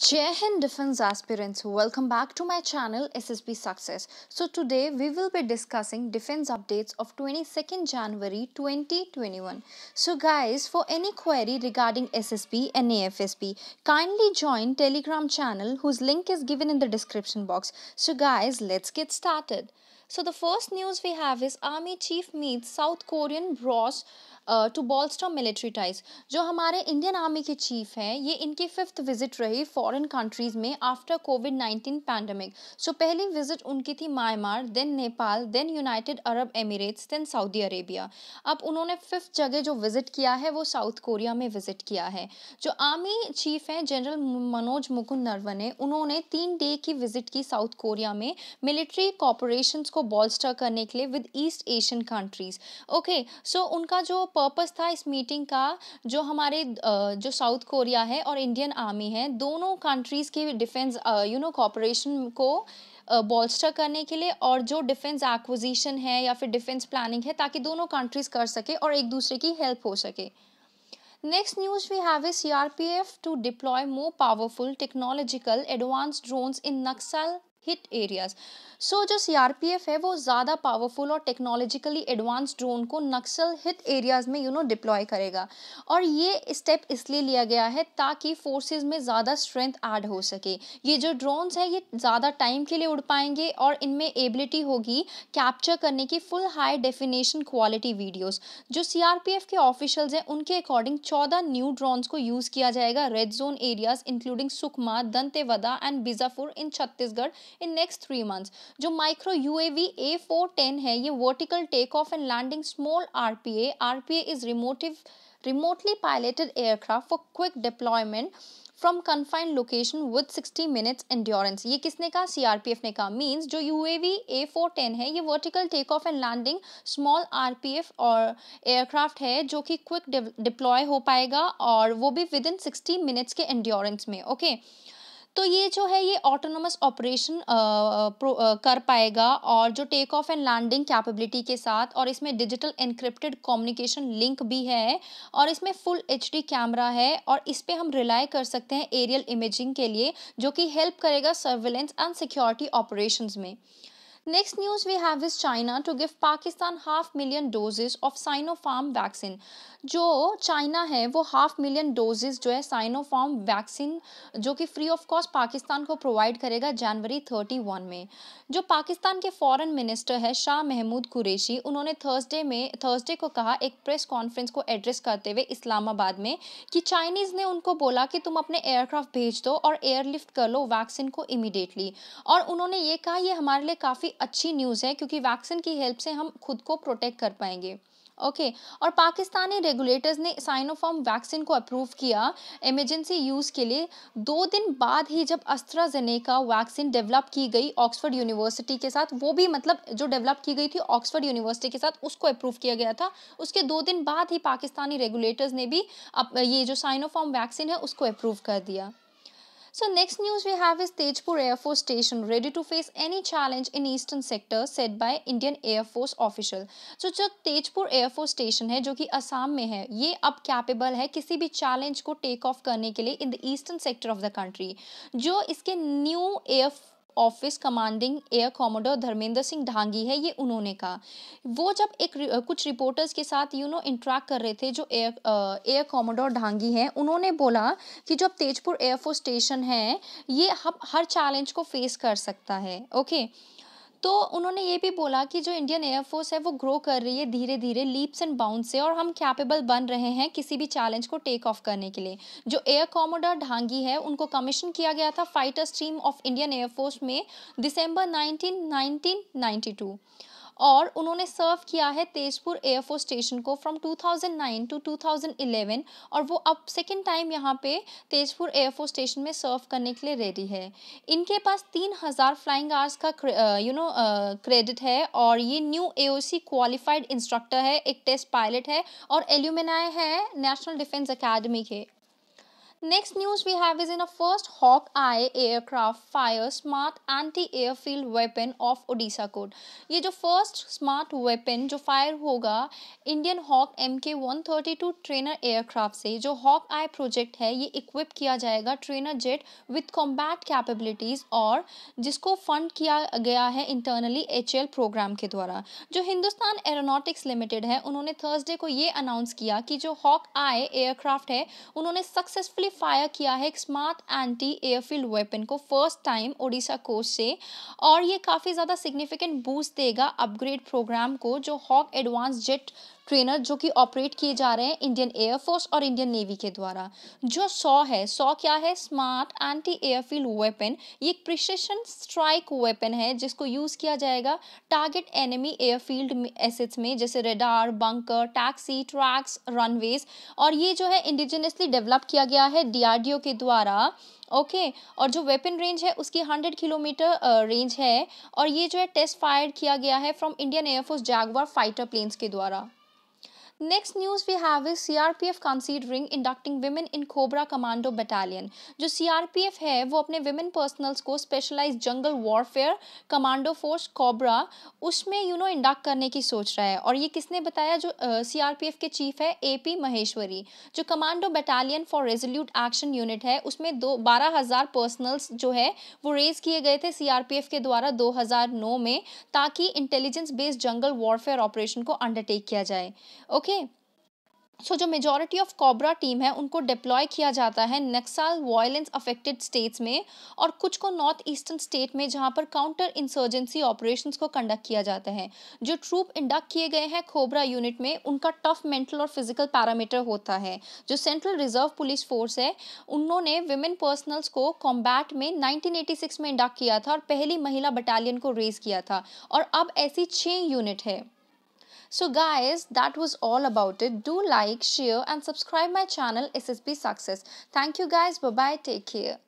Jai Defense aspirants, welcome back to my channel SSB Success. So today we will be discussing defense updates of 22nd January 2021. So guys, for any query regarding SSB and AFSB, kindly join Telegram channel whose link is given in the description box. So guys, let's get started. So the first news we have is Army Chief meets South Korean boss to bolster military ties जो हमारे Indian army के chief हैं ये इनकी fifth visit रही foreign countries में after Covid nineteen pandemic so पहली विजिट उनकी थी Myanmar then Nepal then United Arab Emirates then Saudi Arabia अब उन्होंने फिफ्थ जगह जो विज़िट किया है वो साउथ कोरिया में विज़िट किया है जो आर्मी चीफ हैं जनरल मनोज मुकुंद नरवने उन्होंने तीन डे की विज़िट की साउथ कोरिया में मिलिट्री कॉपोरेशन को बॉल्स्टर करने के लिए with East Asian countries okay so उनका जो पर्पस था इस मीटिंग का जो हमारे जो साउथ कोरिया है और इंडियन आर्मी है दोनों कंट्रीज़ के डिफेंस यू नो कॉपरेशन को बॉल्स्टर करने के लिए और जो डिफेंस एक्विजिशन है या फिर डिफेंस प्लानिंग है ताकि दोनों कंट्रीज़ कर सके और एक दूसरे की हेल्प हो सके next news we have is CRPF to deploy more powerful technological advance drones in Naxal hit areas so so, जो सीआरपीएफ है वो ज़्यादा पावरफुल और टेक्नोलॉजिकली एडवांस ड्रोन को नक्सल हित एरियाज़ में यू नो डिप्लॉय करेगा और ये स्टेप इसलिए लिया गया है ताकि फोर्सेज में ज़्यादा स्ट्रेंथ ऐड हो सके ये जो ड्रोन्स हैं ये ज़्यादा टाइम के लिए उड़ पाएंगे और इनमें एबिलिटी होगी कैप्चर करने की full high definition quality videos जो सीआरपीएफ के ऑफिशियल्स हैं उनके अकॉर्डिंग चौदह न्यू ड्रोन्स को यूज़ किया जाएगा red zone areas including Sukma Dantewada and Bijapur in Chhattisgarh in next three months जो micro UAV A four ten है ये vertical take off and landing small RPA RPA is remote remotely piloted aircraft for quick deployment from confined location with sixty minutes endurance ये किसने कहा F ने कहा means जो U A V A four ten है ये vertical take off and landing small R P F और aircraft है जो कि क्विक डिप्लॉय हो पाएगा और वो भी विद इन सिक्सटी मिनट्स के एंडोरेंस में ओके okay? तो ये जो है ये ऑटोनोमस ऑपरेशन कर पाएगा और जो take off and landing capability के साथ और इसमें डिजिटल इनक्रिप्टेड कम्युनिकेशन लिंक भी है और इसमें फुल एच कैमरा है और इस पर हम रिलाई कर सकते हैं एरियल इमेजिंग के लिए जो कि हेल्प करेगा सर्विलेंस एंड सिक्योरिटी ऑपरेशन में Next news we have is China to give Pakistan half million doses of Sinopharm vaccine. जो चाइना है वो हाफ मिलियन डोजेज जो है साइनोफार्म वैक्सीन जो कि फ्री ऑफ कॉस्ट पाकिस्तान को प्रोवाइड करेगा जनवरी थर्टी वन में जो पाकिस्तान के फॉरेन मिनिस्टर है शाह महमूद कुरेशी उन्होंने थर्सडे में थर्सडे को कहा एक प्रेस कॉन्फ्रेंस को एड्रेस करते हुए इस्लामाबाद में कि चाइनीज़ ने उनको बोला कि तुम अपने एयरक्राफ्ट भेज दो और एयरलिफ्ट कर लो वैक्सीन को इमिडिएटली और उन्होंने ये कहा ये हमारे लिए काफ़ी अच्छी न्यूज़ है क्योंकि वैक्सीन की हेल्प से हम खुद को प्रोटेक्ट कर पाएंगे ओके okay. और पाकिस्तानी रेगुलेटर्स ने साइनोफॉर्म वैक्सीन को अप्रूव किया इमरजेंसी यूज़ के लिए दो दिन बाद ही जब का वैक्सीन डेवलप की गई ऑक्सफर्ड यूनिवर्सिटी के साथ वो भी मतलब जो डेवलप की गई थी ऑक्सफर्ड यूनिवर्सिटी के साथ उसको अप्रूव किया गया था उसके दो दिन बाद ही पाकिस्तानी रेगुलेटर्स ने भी ये जो साइनोफॉर्म वैक्सीन है उसको अप्रूव कर दिया So next news we have is Tejpur Air Force Station ready to face any challenge in eastern sector said by Indian Air Force official. So जो Tejpur Air Force Station है जो कि असम में है ये अब capable है किसी भी challenge को take off करने के लिए in the eastern sector of the country. जो इसके new air office commanding air commodore Dharmendra Singh Dhangi है ये उन्होंने कहा वो जब एक कुछ रिपोर्टर्स के साथ यू नो इंट्रैक्ट कर रहे थे जो एयर एयर कॉमोडोर ढांगी हैं उन्होंने बोला कि जो अब तेजपुर एयरफोर्स स्टेशन है ये हम हर चैलेंज को फेस कर सकता है ओके okay? तो उन्होंने ये भी बोला कि जो इंडियन एयरफोर्स है वो ग्रो कर रही है धीरे धीरे लीप्स एंड बाउंड से और हम कैपेबल बन रहे हैं किसी भी चैलेंज को टेक ऑफ करने के लिए जो एयर कॉमोडर ढांगी है उनको कमीशन किया गया था fighter stream of Indian air force में दिसंबर नाइनटी टू और उन्होंने सर्व किया है तेजपुर एयरफोर्स स्टेशन को फ्रॉम 2009 टू 2011 और वो अब सेकेंड टाइम यहाँ पे तेजपुर एयरफोर्स स्टेशन में सर्व करने के लिए रेडी है इनके पास तीन हज़ार फ्लाइंग आर्स का यू नो क्रेडिट है और ये न्यू एओसी क्वालिफाइड इंस्ट्रक्टर है एक टेस्ट पायलट है और एल्यूमिनाय है नेशनल डिफेंस अकेडमी के Next news we have is in a first Hawkeye aircraft fire smart anti-airfield weapon of Odisha code. ये जो first smart weapon जो fire होगा Indian Hawk MK 132 trainer aircraft से जो Hawkeye project है ये equip किया जाएगा trainer jet with combat capabilities और जिसको fund किया गया है internally HL program के द्वारा जो हिंदुस्तान एरोनॉटिक्स लिमिटेड है उन्होंने थर्सडे को ये अनाउंस किया कि जो हॉक आई एयरक्राफ्ट है उन्होंने सक्सेसफुली फायर किया है एक स्मार्ट एंटी एयरफील्ड वेपन को फर्स्ट टाइम ओडिशा कोस्ट से और ये काफ़ी ज़्यादा सिग्निफिकेंट बूस्ट देगा अपग्रेड प्रोग्राम को जो हॉक एडवांस जेट ट्रेनर जो कि ऑपरेट किए जा रहे हैं इंडियन एयरफोर्स और इंडियन नेवी के द्वारा जो सौ है सौ क्या है स्मार्ट एंटी एयरफील्ड वेपन ये एक प्रिसिशन स्ट्राइक वेपन है जिसको यूज़ किया जाएगा टारगेट एनिमी एयरफील्ड एसेट्स में जैसे radar bunker taxi tracks runways और ये जो है इंडिजिनियसली डेवलप किया गया है डी के द्वारा ओके okay, और जो वेपन रेंज है उसकी हंड्रेड किलोमीटर रेंज है और ये जो है टेस्ट फायर किया गया है from Indian air force Jaguar fighter planes के द्वारा next news we have is F considering inducting women in Cobra commando battalion जो सीआरपीएफ है वो अपने वेमेन पर्सनल्स को specialise jungle warfare commando force Cobra उसमें यू नो इंडक्ट करने की सोच रहा है और ये किसने बताया जो सी आर पी एफ के चीफ है ए पी महेश्वरी जो commando battalion for resolute action unit है उसमें दो बारह हज़ार पर्सनल्स जो है वो रेज किए गए थे सी आर पी एफ के द्वारा दो हजार नौ में ताकि intelligence based jungle warfare operation को अंडरटेक किया जाए okay okay? Okay so so, जो मेजॉरिटी ऑफ कोबरा टीम है उनको डिप्लॉय किया जाता है नक्सल वायलेंस अफेक्टेड स्टेट्स में और कुछ को नॉर्थ ईस्टर्न स्टेट में जहां पर काउंटर इंसर्जेंसी ऑपरेशंस को कंडक्ट किया जाता है जो ट्रूप इंडक्ट किए गए हैं कोबरा यूनिट में उनका टफ मेंटल और फिजिकल पैरामीटर होता है जो सेंट्रल रिजर्व पुलिस फोर्स है उन्होंने विमेन पर्सनल्स को कॉम्बैट में नाइनटीन में इंडक्ट किया था और पहली महिला बटालियन को रेज किया था और अब ऐसी छः यूनिट है So guys, that was all about it. Do like, share and subscribe my channel SSB Success. Thank you guys. Bye-bye. Take care.